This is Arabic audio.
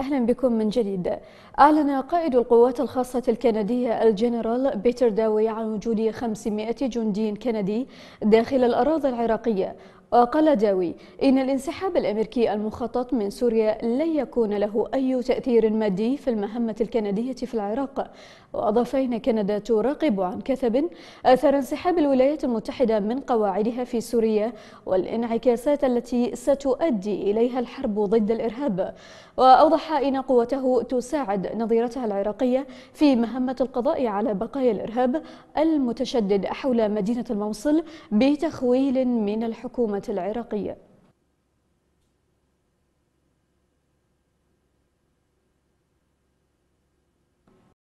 أهلا بكم من جديد أعلن قائد القوات الخاصة الكندية الجنرال بيتر داوي عن وجود 500 جندي كندي داخل الأراضي العراقية وقال داوي إن الانسحاب الأمريكي المخطط من سوريا لن يكون له أي تأثير مادي في المهمة الكندية في العراق وأضاف إن كندا تراقب عن كثب أثر انسحاب الولايات المتحدة من قواعدها في سوريا والانعكاسات التي ستؤدي إليها الحرب ضد الإرهاب وأوضح إن قوته تساعد نظيرتها العراقية في مهمة القضاء على بقايا الإرهاب المتشدد حول مدينة الموصل بتخويل من الحكومة العراقية